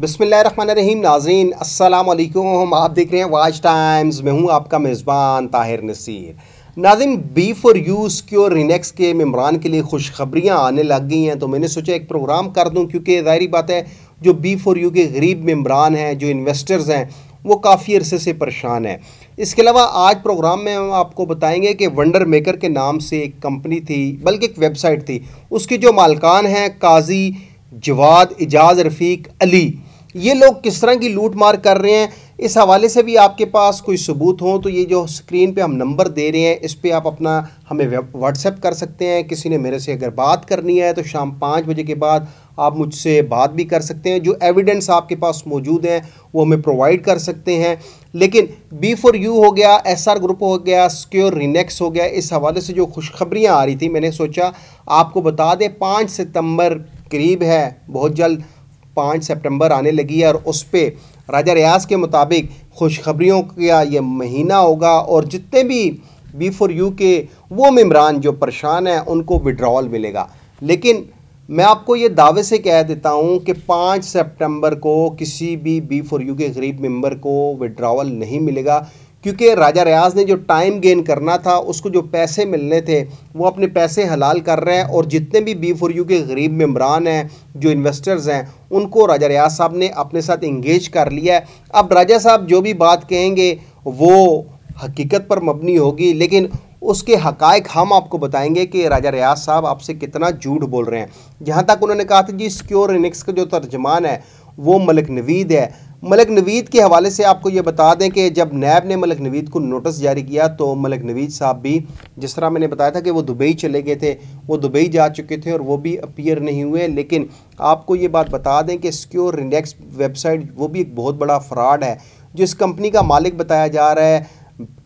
बसमीम नाजीन असलकुम आप देख रहे हैं वाच टाइम्स मैं हूँ आपका मेज़बान ताहिर नसीर नाजिन बी फॉर यू स्क्योर रिनेक्स के मम्बरान के लिए खुशखबरियाँ आने लग गई हैं तो मैंने सोचा एक प्रोग्राम कर दूँ क्योंकि ज़ाहरी बात है जो बी फॉर यू के गरीब मम्बरान हैं जो इन्वेस्टर्स हैं वो काफ़ी अरसे से परेशान हैं इसके अलावा आज प्रोग्राम में हम आपको बताएंगे कि वंडर मेकर के नाम से एक कंपनी थी बल्कि एक वेबसाइट थी उसके जो मालकान हैं काजी जवाद एजाज रफ़ीक अली ये लोग किस तरह की लूट मार कर रहे हैं इस हवाले से भी आपके पास कोई सबूत हो तो ये जो स्क्रीन पे हम नंबर दे रहे हैं इस पर आप अपना हमें व्हाट्सएप कर सकते हैं किसी ने मेरे से अगर बात करनी है तो शाम पाँच बजे के बाद आप मुझसे बात भी कर सकते हैं जो एविडेंस आपके पास मौजूद हैं वो हमें प्रोवाइड कर सकते हैं लेकिन बी फॉर यू हो गया एस आर ग्रुप हो गया स्क्योर रिनेक्स हो गया इस हवाले से जो खुशखबरियाँ आ रही थी मैंने सोचा आपको बता दें पाँच सितम्बर करीब है बहुत जल्द पाँच सितंबर आने लगी है और उस पर राजा रियाज के मुताबिक खुशखबरियों का ये महीना होगा और जितने भी बी फोर यू के वो मम्बरान जो परेशान हैं उनको विड्रावल मिलेगा लेकिन मैं आपको ये दावे से कह देता हूँ कि पाँच सेप्टेम्बर को किसी भी बी फोर यू के गरीब मम्बर को विड्रावल नहीं मिलेगा क्योंकि राजा रियाज ने जो टाइम गेन करना था उसको जो पैसे मिलने थे वो अपने पैसे हलाल कर रहे हैं और जितने भी बी फॉर यू के गरीब मम्बरान हैं जो इन्वेस्टर्स हैं उनको राजा रियाज साहब ने अपने साथ इंगेज कर लिया है अब राजा साहब जो भी बात कहेंगे वो हकीकत पर मबनी होगी लेकिन उसके हकायक हम आपको बताएंगे कि राजा रियाज साहब आपसे कितना झूठ बोल रहे हैं जहाँ तक उन्होंने कहा था जी सिक्योर इनिक्स का जो तर्जमान है वो मलिक नवीद है मलिक नवीद के हवाले से आपको ये बता दें कि जब नैब ने मलिक नवीद को नोटिस जारी किया तो मलिक नवीद साहब भी जिस तरह मैंने बताया था कि वो दुबई चले गए थे वो दुबई जा चुके थे और वो भी अपीयर नहीं हुए लेकिन आपको ये बात बता दें कि सिक्योर इंडेक्स वेबसाइट वो भी एक बहुत बड़ा फ्रॉड है जिस कंपनी का मालिक बताया जा रहा है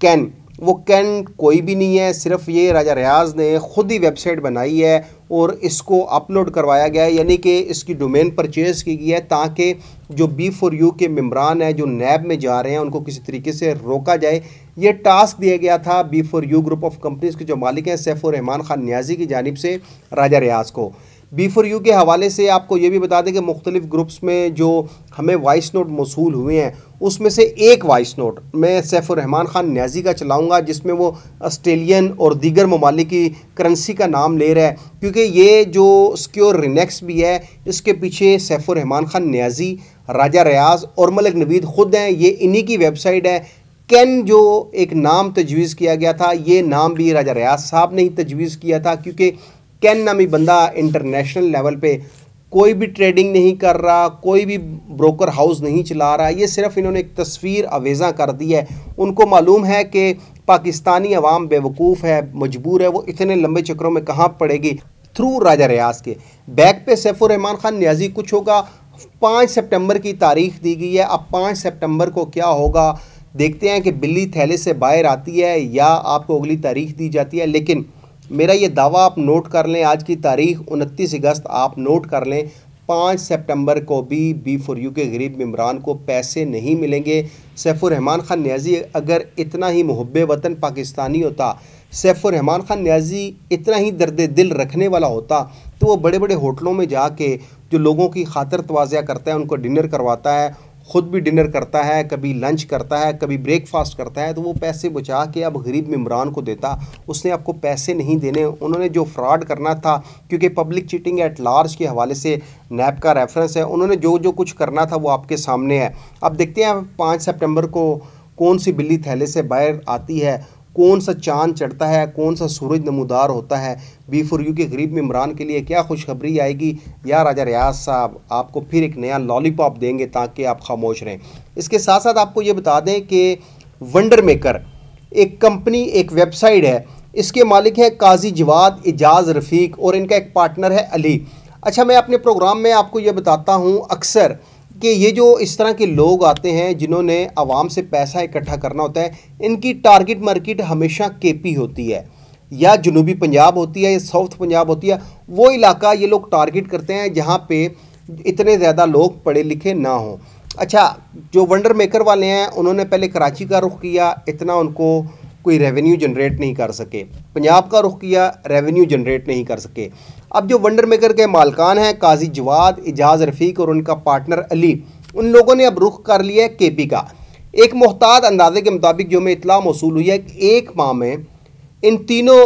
कैन वो कैन कोई भी नहीं है सिर्फ ये राजा रियाज ने ख़ुद ही वेबसाइट बनाई है और इसको अपलोड करवाया गया है यानी कि इसकी डोमेन परचेज़ की गई है ताकि जो बी फॉर यू के मम्बरान हैं जो नैब में जा रहे हैं उनको किसी तरीके से रोका जाए ये टास्क दिया गया था B for you group of companies के जो मालिक हैं सैफुर रहमान खान न्याजी की जानब से राजा रियाज को बी फॉर यू के हवाले से आपको ये भी बता दें कि मुख्तलिफ़ ग्रुप्स में जो हमें वॉइस नोट मौसू हुए हैं उसमें से एक वॉइस नोट मैं सैफुररहमान ख़ान न्याजी का चलाऊँगा जिसमें वो ऑस्ट्रेलियन और दीगर ममालिक की करेंसी का नाम ले रहा है क्योंकि ये जो स्क्योर रिनेक्स भी है इसके पीछे सैफुररहमान ख़ान न्याजी राजा रियाज और मलिक नवीद ख़ुद हैं ये इन्हीं की वेबसाइट है कैन जो एक नाम तजवीज़ किया गया था ये नाम भी राजा रियाज साहब ने ही तजवीज़ किया था क्योंकि कैन नामी बंदा इंटरनेशनल लेवल पे कोई भी ट्रेडिंग नहीं कर रहा कोई भी ब्रोकर हाउस नहीं चला रहा ये सिर्फ इन्होंने एक तस्वीर अवेज़ा कर दी है उनको मालूम है कि पाकिस्तानी अवाम बेवकूफ़ है मजबूर है वो इतने लंबे चक्करों में कहाँ पड़ेगी थ्रू राजा रियाज के बैक पे सैफुररहमान खान न्याजी कुछ होगा पाँच सितंबर की तारीख दी गई है अब पाँच सितंबर को क्या होगा देखते हैं कि बिल्ली थैले से बाहर आती है या आपको अगली तारीख दी जाती है लेकिन मेरा ये दावा आप नोट कर लें आज की तारीख उनतीस अगस्त आप नोट कर लें पाँच सितंबर को भी बी फॉर यू के गरीब इमरान को पैसे नहीं मिलेंगे सैफुररहमान ख़ान न्याजी अगर इतना ही महब वतन पाकिस्तानी होता सैफुररहमान ख़ान न्याजी इतना ही दर्द दिल रखने वाला होता तो वो बड़े बड़े होटलों में जाके जो लोगों की खातर तोज़ा करता है उनको डिनर करवाता है ख़ुद भी डिनर करता है कभी लंच करता है कभी ब्रेकफास्ट करता है तो वो पैसे बचा के अब गरीब इमरान को देता उसने आपको पैसे नहीं देने उन्होंने जो फ्रॉड करना था क्योंकि पब्लिक चीटिंग एट लार्ज के हवाले से नैप का रेफरेंस है उन्होंने जो जो कुछ करना था वो आपके सामने है अब देखते हैं पाँच सेप्टेम्बर को कौन सी बिल्ली थैले से बाहर आती है कौन सा चांद चढ़ता है कौन सा सूरज नमोदार होता है बी फॉर यू के गरीब मम्बरान के लिए क्या खुशखबरी आएगी या राजा रियाज साहब आपको फिर एक नया लॉलीपॉप देंगे ताकि आप खामोश रहें इसके साथ साथ आपको ये बता दें कि वंडर मेकर एक कंपनी एक वेबसाइट है इसके मालिक हैं काजी जवाद एजाज रफ़ीक और इनका एक पार्टनर है अली अच्छा मैं अपने प्रोग्राम में आपको ये बताता हूँ अक्सर कि ये जो इस तरह के लोग आते हैं जिन्होंने आवाम से पैसा इकट्ठा करना होता है इनकी टारगेट मार्केट हमेशा केपी होती है या जनूबी पंजाब होती है या साउथ पंजाब होती है वो इलाका ये लोग टारगेट करते हैं जहाँ पे इतने ज़्यादा लोग पढ़े लिखे ना हों अच्छा जो वंडर मेकर वाले हैं उन्होंने पहले कराची का रुख किया इतना उनको कोई रेवेन्यू जनरेट नहीं कर सके पंजाब का रुख किया रेवेन्यू जनरेट नहीं कर सके अब जो वंडर मेकर के मालकान हैं काजी जवाद एजाज रफ़ीक और उनका पार्टनर अली उन लोगों ने अब रुख कर लिया है के पी का एक मोहताद अंदाजे के मुताबिक जो हमें इतला मौसू हुई है कि एक माह में इन तीनों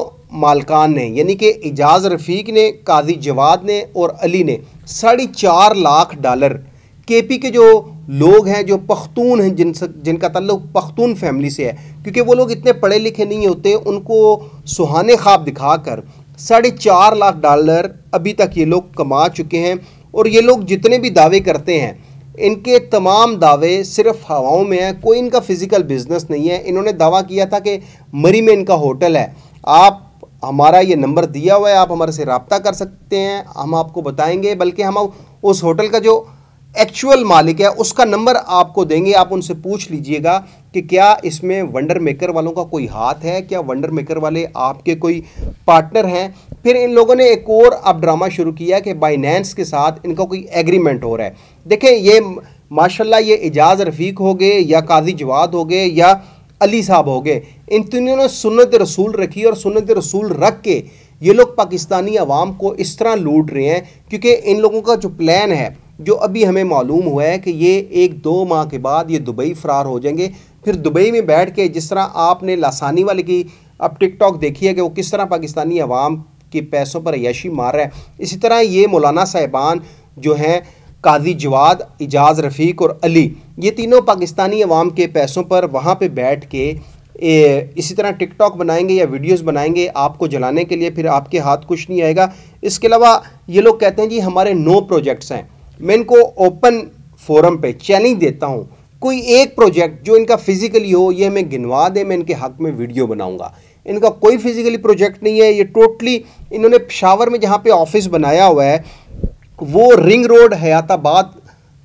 मालकान ने यानी कि एजाज रफ़ीक ने काजी जवाद ने और अली ने साढ़े चार लाख डॉलर के पी के जो लोग हैं जो पख्तून हैं जिन जिनका तल्लुक पख्तून फैमिली से है क्योंकि वो लोग इतने पढ़े लिखे नहीं होते उनको सुहाने ख्वाब दिखाकर साढ़े चार लाख डॉलर अभी तक ये लोग कमा चुके हैं और ये लोग जितने भी दावे करते हैं इनके तमाम दावे सिर्फ हवाओं में हैं कोई इनका फ़िज़िकल बिज़नेस नहीं है इन्होंने दावा किया था कि मरी में इनका होटल है आप हमारा ये नंबर दिया हुआ है आप हमारे से रबता कर सकते हैं हम आपको बताएंगे बल्कि हम उस होटल का जो एक्चुअल मालिक है उसका नंबर आपको देंगे आप उनसे पूछ लीजिएगा कि क्या इसमें वंडर मेकर वालों का कोई हाथ है क्या वंडर मेकर वाले आपके कोई पार्टनर हैं फिर इन लोगों ने एक और अब ड्रामा शुरू किया कि बाइनेंस के साथ इनका कोई एग्रीमेंट हो रहा है देखें ये माशाल्लाह ये एजाज रफीक हो गए या काजी जवाद हो गए या अली साहब हो गए इन तीनों ने सुनत रसूल रखी और सुनत रसूल रख के ये लोग पाकिस्तानी आवाम को इस तरह लूट रहे हैं क्योंकि इन लोगों का जो प्लान है जो अभी हमें मालूम हुआ है कि ये एक दो माह के बाद ये दुबई फ़रार हो जाएंगे फिर दुबई में बैठ के जिस तरह आपने लासानी वाले की अब टिकटॉक देखी है कि वो किस तरह पाकिस्तानी अवाम के पैसों पर अयाशी मार रहा है इसी तरह ये मौलाना साहिबान जो हैं काजी जवाद एजाज रफ़ीक और अली ये तीनों पाकिस्तानी अवाम के पैसों पर वहाँ पर बैठ के ए, इसी तरह टिकटॉक बनाएंगे या वीडियोस बनाएंगे आपको जलाने के लिए फिर आपके हाथ कुछ नहीं आएगा इसके अलावा ये लोग कहते हैं जी हमारे नो प्रोजेक्ट्स हैं मैं इनको ओपन फोरम पे चैलेंज देता हूँ कोई एक प्रोजेक्ट जो इनका फिजिकली हो ये मैं गिनवा दे मैं इनके हक में वीडियो बनाऊँगा इनका कोई फिजिकली प्रोजेक्ट नहीं है ये टोटली इन्होंने पिशावर में जहाँ पे ऑफिस बनाया हुआ है वो रिंग रोड हयाताबाद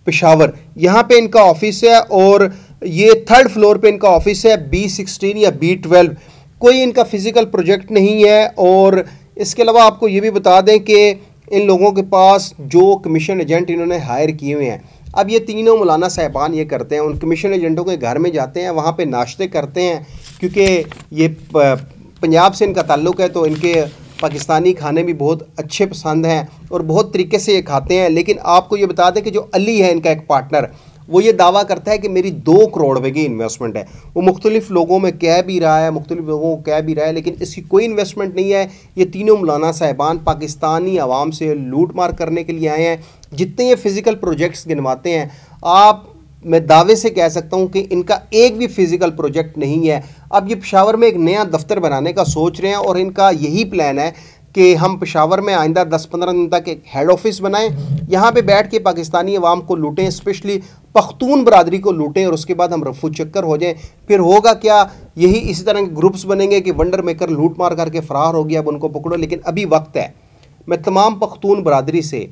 पिशावर यहाँ पे इनका ऑफिस है और ये थर्ड फ्लोर पे इनका ऑफिस है बी सिक्सटीन या बी ट्वेल्व कोई इनका फिज़िकल प्रोजेक्ट नहीं है और इसके अलावा आपको ये भी बता दें कि इन लोगों के पास जो कमीशन एजेंट इन्होंने हायर किए हुए हैं अब ये तीनों मौलाना साहबान ये करते हैं उन कमीशन एजेंटों के घर में जाते हैं वहाँ पर नाश्ते करते हैं क्योंकि ये पंजाब से इनका ताल्लुक है तो इनके पाकिस्तानी खाने भी बहुत अच्छे पसंद हैं और बहुत तरीके से ये खाते हैं लेकिन आपको ये बता दें कि जो अली है इनका एक पार्टनर वो ये दावा करता है कि मेरी दो करोड़ रुपये की इन्वेस्टमेंट है वो मुख्तलिफ लोगों में कह भी रहा है मुख्तलिफ लोगों को कह भी रहा है लेकिन इसकी कोई इन्वेस्टमेंट नहीं है ये तीनों मौलाना साहिबान पाकिस्तानी आवाम से लूट मार करने के लिए आए हैं जितने ये फिज़िकल प्रोजेक्ट्स गिनवाते हैं आप मैं दावे से कह सकता हूँ कि इनका एक भी फिज़िकल प्रोजेक्ट नहीं है अब ये पिशावर में एक नया दफ्तर बनाने का सोच रहे हैं और इनका यही प्लान है कि हम पिशावर में आइंदा 10-15 दिन तक एक हेड ऑफिस बनाएं यहाँ पे बैठ के पाकिस्तानी अवाम को लूटें स्पेशली पख्तून बरदरी को लूटें और उसके बाद हम रफू चक्कर हो जाएं फिर होगा क्या यही इसी तरह के ग्रुप्स बनेंगे कि वंडर मेकर लूट मार करके फ़रार हो गया अब उनको पकड़ो लेकिन अभी वक्त है मैं तमाम पख्तून बरदरी से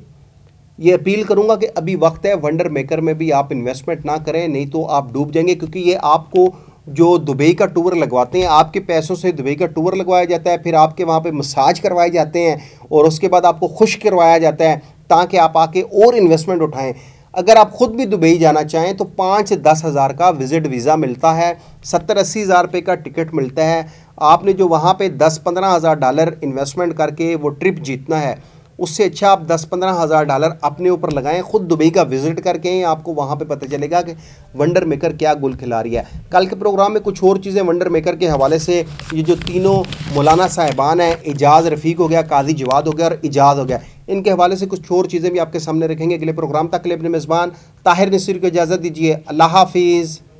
ये अपील करूँगा कि अभी वक्त है वंडर मेकर में भी आप इन्वेस्टमेंट ना करें नहीं तो आप डूब जाएंगे क्योंकि ये आपको जो दुबई का टूर लगवाते हैं आपके पैसों से दुबई का टूर लगवाया जाता है फिर आपके वहाँ पे मसाज करवाए जाते हैं और उसके बाद आपको खुश करवाया जाता है ताकि आप आके और इन्वेस्टमेंट उठाएं अगर आप ख़ुद भी दुबई जाना चाहें तो पाँच से दस हज़ार का विज़िट वीज़ा मिलता है सत्तर अस्सी हज़ार रुपये का टिकट मिलता है आपने जो वहाँ पर दस पंद्रह हज़ार डॉलर इन्वेस्टमेंट करके वो ट्रिप जीतना है उससे अच्छा आप दस पंद्रह हज़ार डॉलर अपने ऊपर लगाएं खुद दुबई का विजिट करके आपको वहाँ पे पता चलेगा कि वंडर मेकर क्या गुल खिला रही है कल के प्रोग्राम में कुछ और चीज़ें वंडर मेकर के हवाले से ये जो तीनों मौलाना साहिबान हैं एजाज रफ़ीक हो गया काजी जवाद हो गया और एजाज हो गया इनके हवाले से कुछ और चीज़ें भी आपके सामने रखेंगे अगले प्रोग्राम तक के लिए अपने मेज़बान ताहिर नसीर को इजाज़त दीजिए अल्लाह हाफिज़